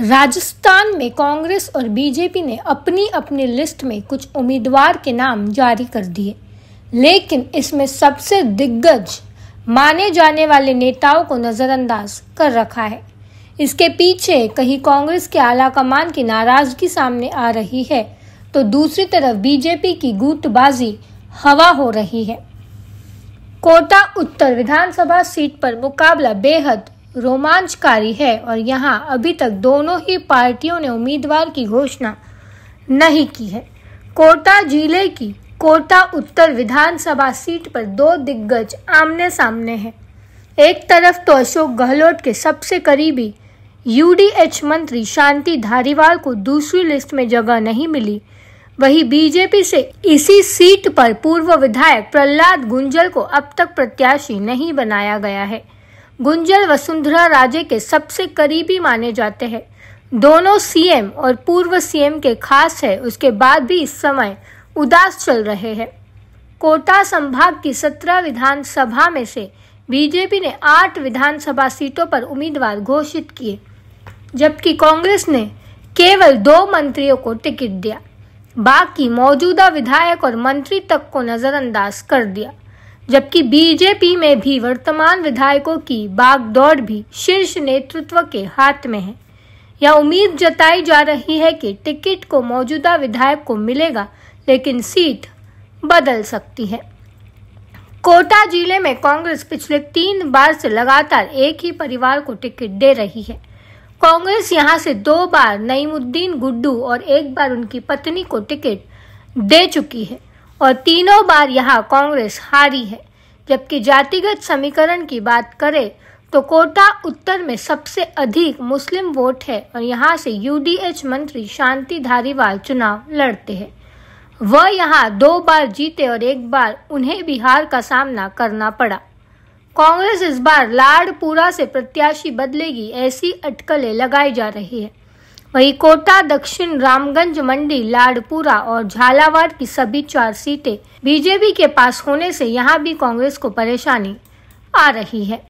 राजस्थान में कांग्रेस और बीजेपी ने अपनी अपनी लिस्ट में कुछ उम्मीदवार के नाम जारी कर दिए लेकिन इसमें सबसे दिग्गज माने जाने वाले नेताओं को नज़रअंदाज कर रखा है इसके पीछे कहीं कांग्रेस के आला कमान की नाराजगी सामने आ रही है तो दूसरी तरफ बीजेपी की गुटबाजी हवा हो रही है कोटा उत्तर विधानसभा सीट पर मुकाबला बेहद रोमांचकारी है और यहाँ अभी तक दोनों ही पार्टियों ने उम्मीदवार की घोषणा नहीं की है कोटा जिले की कोटा उत्तर विधानसभा सीट पर दो दिग्गज आमने सामने हैं एक तरफ तो अशोक गहलोत के सबसे करीबी यूडीएच मंत्री शांति धारीवाल को दूसरी लिस्ट में जगह नहीं मिली वहीं बीजेपी से इसी सीट पर पूर्व विधायक प्रहलाद गुंजल को अब तक प्रत्याशी नहीं बनाया गया है गुंजल वसुंधरा राजे के सबसे करीबी माने जाते हैं दोनों सीएम और पूर्व सीएम के खास है उसके बाद भी इस समय उदास चल रहे हैं कोटा संभाग की सत्रह विधानसभा में से बीजेपी ने आठ विधानसभा सीटों पर उम्मीदवार घोषित किए जबकि कांग्रेस ने केवल दो मंत्रियों को टिकट दिया बाकी मौजूदा विधायक और मंत्री तक को नज़रअंदाज कर दिया जबकि बीजेपी में भी वर्तमान विधायकों की बागदौड़ भी शीर्ष नेतृत्व के हाथ में है यह उम्मीद जताई जा रही है कि टिकट को मौजूदा विधायक को मिलेगा लेकिन सीट बदल सकती है कोटा जिले में कांग्रेस पिछले तीन बार से लगातार एक ही परिवार को टिकट दे रही है कांग्रेस यहां से दो बार नईमुद्दीन गुड्डू और एक बार उनकी पत्नी को टिकट दे चुकी है और तीनों बार यहाँ कांग्रेस हारी है जबकि जातिगत समीकरण की बात करें तो कोटा उत्तर में सबसे अधिक मुस्लिम वोट है और यहाँ से यूडीएच मंत्री शांति धारीवाल चुनाव लड़ते हैं वह यहाँ दो बार जीते और एक बार उन्हें बिहार का सामना करना पड़ा कांग्रेस इस बार लाडपुरा से प्रत्याशी बदलेगी ऐसी अटकलें लगाई जा रही है वहीं कोटा दक्षिण रामगंज मंडी लाडपुरा और झालावाड़ की सभी चार सीटें बीजेपी के पास होने से यहां भी कांग्रेस को परेशानी आ रही है